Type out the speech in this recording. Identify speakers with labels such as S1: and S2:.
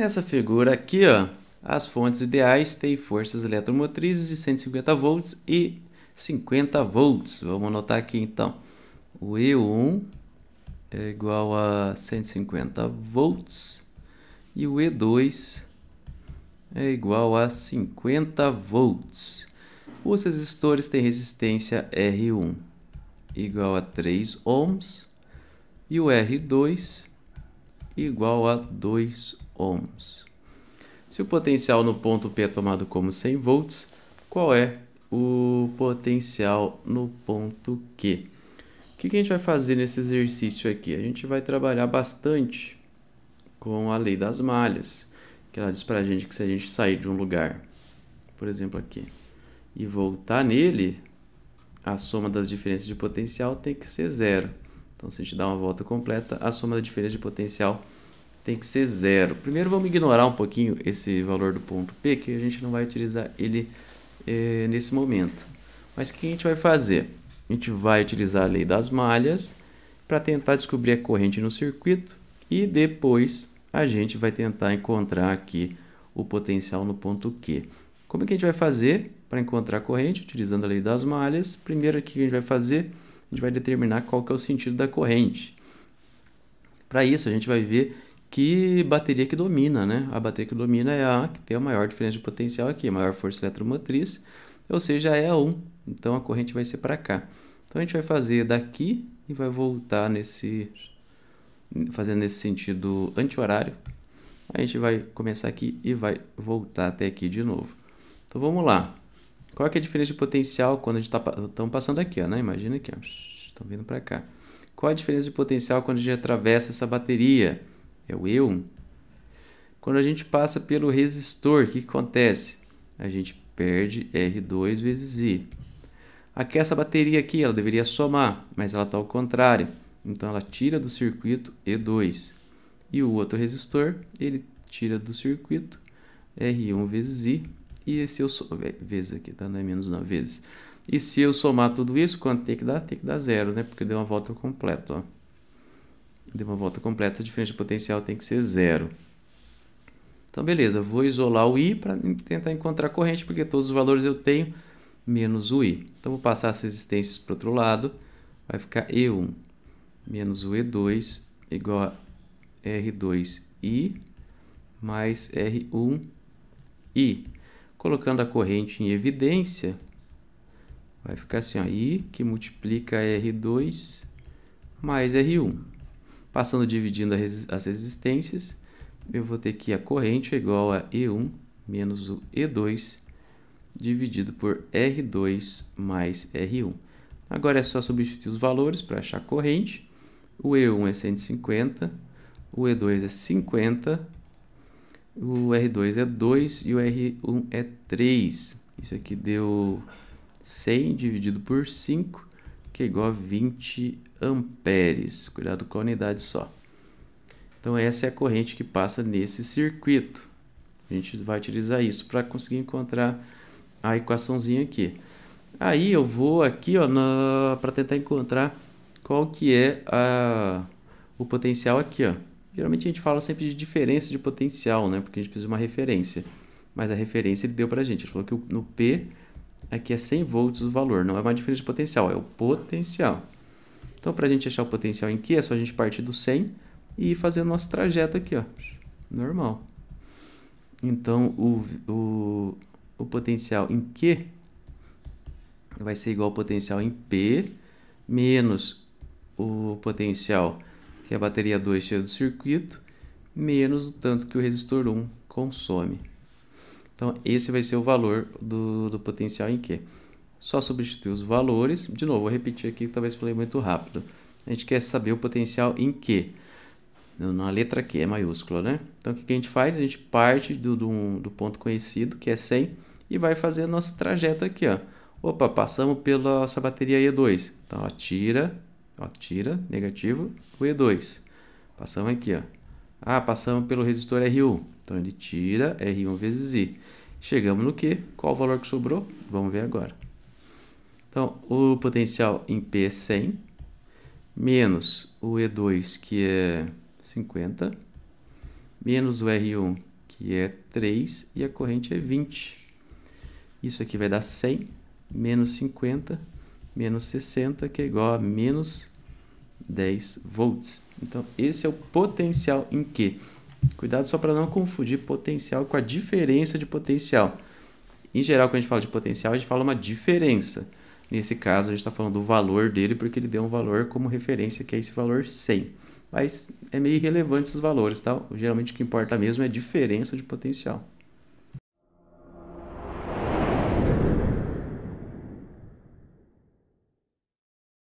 S1: Nessa figura aqui, ó, as fontes ideais têm forças eletromotrizes de 150 volts e 50 volts. Vamos anotar aqui então. O E1 é igual a 150 volts e o E2 é igual a 50 volts. Os resistores têm resistência R1 igual a 3 ohms e o R2 igual a 2 ohms. Se o potencial no ponto P é tomado como 100 volts, qual é o potencial no ponto Q? O que, que a gente vai fazer nesse exercício aqui? A gente vai trabalhar bastante com a lei das malhas, que ela diz para a gente que se a gente sair de um lugar, por exemplo aqui, e voltar nele, a soma das diferenças de potencial tem que ser zero. Então, se a gente dá uma volta completa, a soma da diferença de potencial tem que ser zero. Primeiro, vamos ignorar um pouquinho esse valor do ponto P, que a gente não vai utilizar ele eh, nesse momento. Mas o que a gente vai fazer? A gente vai utilizar a lei das malhas para tentar descobrir a corrente no circuito e depois a gente vai tentar encontrar aqui o potencial no ponto Q. Como é que a gente vai fazer para encontrar a corrente? Utilizando a lei das malhas. Primeiro, o que a gente vai fazer? a gente vai determinar qual que é o sentido da corrente. Para isso, a gente vai ver que bateria que domina, né? A bateria que domina é a que tem a maior diferença de potencial aqui, a maior força eletromotriz, ou seja, é a 1. Então a corrente vai ser para cá. Então a gente vai fazer daqui e vai voltar nesse fazendo nesse sentido anti-horário. A gente vai começar aqui e vai voltar até aqui de novo. Então vamos lá. Qual é, a diferença de potencial quando a gente está... passando aqui, ó, né? Imagina aqui, Estão vindo para cá. Qual a diferença de potencial quando a gente atravessa essa bateria? É o E1. Quando a gente passa pelo resistor, o que, que acontece? A gente perde R2 vezes I. Aqui essa bateria aqui, ela deveria somar, mas ela está ao contrário. Então ela tira do circuito E2. E o outro resistor, ele tira do circuito R1 vezes I e se eu somar, vezes aqui, tá? Não é menos 9 vezes. E se eu somar tudo isso, quanto tem que dar? Tem que dar zero, né? Porque deu uma volta completa, ó. Deu uma volta completa, a diferença de potencial tem que ser zero. Então, beleza, vou isolar o I para tentar encontrar a corrente, porque todos os valores eu tenho, menos o I. Então, vou passar as resistências para o outro lado. Vai ficar E1 menos o E2 igual a R2I mais R1I colocando a corrente em evidência, vai ficar assim, ó, I que multiplica R2 mais R1. Passando dividindo as resistências, eu vou ter que a corrente é igual a E1 menos o E2 dividido por R2 mais R1. Agora é só substituir os valores para achar a corrente. O E1 é 150, o E2 é 50 o R2 é 2 e o R1 é 3. Isso aqui deu 100 dividido por 5, que é igual a 20 amperes. Cuidado com a unidade só. Então essa é a corrente que passa nesse circuito. A gente vai utilizar isso para conseguir encontrar a equaçãozinha aqui. Aí eu vou aqui para tentar encontrar qual que é a, o potencial aqui. Ó. Geralmente a gente fala sempre de diferença de potencial, né? Porque a gente precisa de uma referência. Mas a referência ele deu para a gente. Ele falou que no P aqui é 100 é volts o valor, não é uma diferença de potencial, é o potencial. Então, para a gente achar o potencial em Q, é só a gente partir do 100 e ir fazendo nosso trajeto aqui, ó. Normal. Então, o, o, o potencial em Q vai ser igual ao potencial em P menos o potencial que é a bateria 2 cheia do circuito, menos o tanto que o resistor 1 consome. Então, esse vai ser o valor do, do potencial em Q. Só substituir os valores. De novo, vou repetir aqui, talvez falei muito rápido. A gente quer saber o potencial em Q. Na letra Q, é maiúscula, né? Então, o que a gente faz? A gente parte do, do, do ponto conhecido, que é 100, e vai fazer nosso trajeto aqui, ó. Opa, passamos pela nossa bateria E2. Então, ela tira Ó, tira, negativo, o E2. Passamos aqui, ó. Ah, passamos pelo resistor R1. Então, ele tira R1 vezes I. Chegamos no quê? Qual o valor que sobrou? Vamos ver agora. Então, o potencial em P é 100, menos o E2, que é 50, menos o R1, que é 3, e a corrente é 20. Isso aqui vai dar 100, menos 50, menos 60, que é igual a menos 10 volts. Então, esse é o potencial em Q. Cuidado só para não confundir potencial com a diferença de potencial. Em geral, quando a gente fala de potencial, a gente fala uma diferença. Nesse caso, a gente está falando do valor dele, porque ele deu um valor como referência, que é esse valor 100. Mas é meio irrelevante esses valores, tá? Geralmente o que importa mesmo é a diferença de potencial.